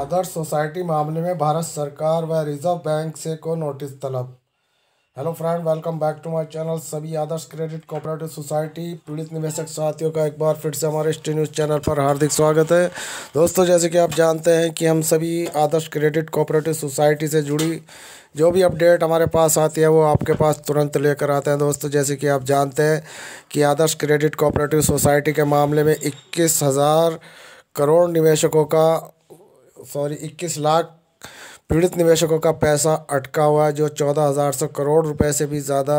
आदर्श society मामले में भारत सरकार व रिजर्व बैंक से को नोटिस तलब hello friend welcome back to my channel सभी आदर्श क्रेडिट कोऑपरेटिव सोसाइटी पीड़ित निवेशक साथियों का एक बार फिर से हमारे स्टी न्यूज़ चैनल पर हार्दिक स्वागत है दोस्तों जैसे कि आप जानते हैं कि हम सभी आदर्श क्रेडिट कोऑपरेटिव सोसाइटी से जुड़ी जो भी अपडेट हमारे पास आती है वो आपके पास तुरंत लेकर आते हैं दोस्तों जैसे कि आप जानते हैं कि आदर्श क्रेडिट कोऑपरेटिव सोसाइटी के मामले में इक्कीस करोड़ निवेशकों का सॉरी इक्कीस लाख पीड़ित निवेशकों का पैसा अटका हुआ है जो चौदह हज़ार सौ करोड़ रुपए से भी ज़्यादा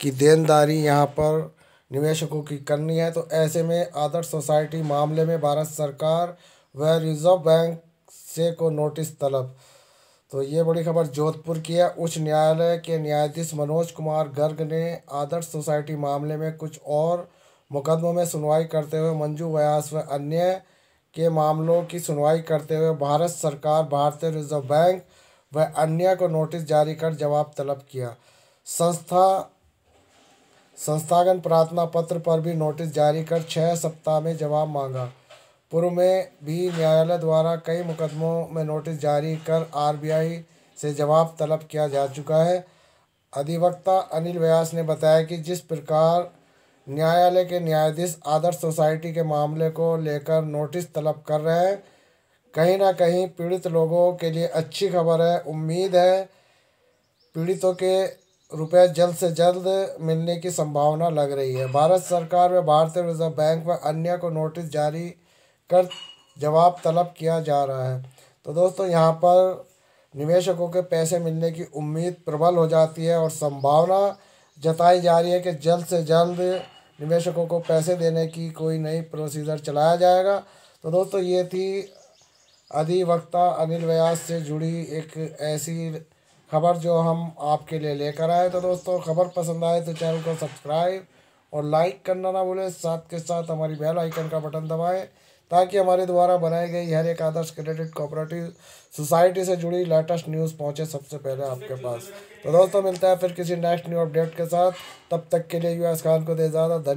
की देनदारी यहाँ पर निवेशकों की करनी है तो ऐसे में आदर्श सोसाइटी मामले में भारत सरकार व रिजर्व बैंक से को नोटिस तलब तो ये बड़ी खबर जोधपुर की है उच्च न्यायालय के न्यायाधीश मनोज कुमार गर्ग ने आदर्श सोसाइटी मामले में कुछ और मुकदमों में सुनवाई करते हुए मंजू व्यास व अन्य के मामलों की सुनवाई करते हुए भारत सरकार भारतीय रिजर्व बैंक व अन्य को नोटिस जारी कर जवाब तलब किया संस्था संस्थागत प्रार्थना पत्र पर भी नोटिस जारी कर छः सप्ताह में जवाब मांगा पूर्व में भी न्यायालय द्वारा कई मुकदमों में नोटिस जारी कर आरबीआई से जवाब तलब किया जा चुका है अधिवक्ता अनिल व्यास ने बताया कि जिस प्रकार न्यायालय के न्यायाधीश आदर्श सोसाइटी के मामले को लेकर नोटिस तलब कर रहे हैं कहीं ना कहीं पीड़ित लोगों के लिए अच्छी खबर है उम्मीद है पीड़ितों के रुपए जल्द से जल्द मिलने की संभावना लग रही है भारत सरकार व भारतीय रिजर्व बैंक व अन्य को नोटिस जारी कर जवाब तलब किया जा रहा है तो दोस्तों यहाँ पर निवेशकों के पैसे मिलने की उम्मीद प्रबल हो जाती है और संभावना जताई जा रही है कि जल्द से जल्द निवेशकों को पैसे देने की कोई नई प्रोसीजर चलाया जाएगा तो दोस्तों ये थी अधिवक्ता अनिल व्यास से जुड़ी एक ऐसी खबर जो हम आपके लिए लेकर आए तो दोस्तों खबर पसंद आए तो चैनल को सब्सक्राइब और लाइक करना ना भूलें साथ के साथ हमारी बेल आइकन का बटन दबाएं ताकि हमारे द्वारा बनाई गई हर एक आदर्श क्रेडिट कोऑपरेटिव सोसाइटी से जुड़ी लेटेस्ट न्यूज़ पहुंचे सबसे पहले आपके पास तो दोस्तों मिलता है फिर किसी नेक्स्ट न्यू अपडेट के साथ तब तक के लिए यूएस खान को दे ज़्यादा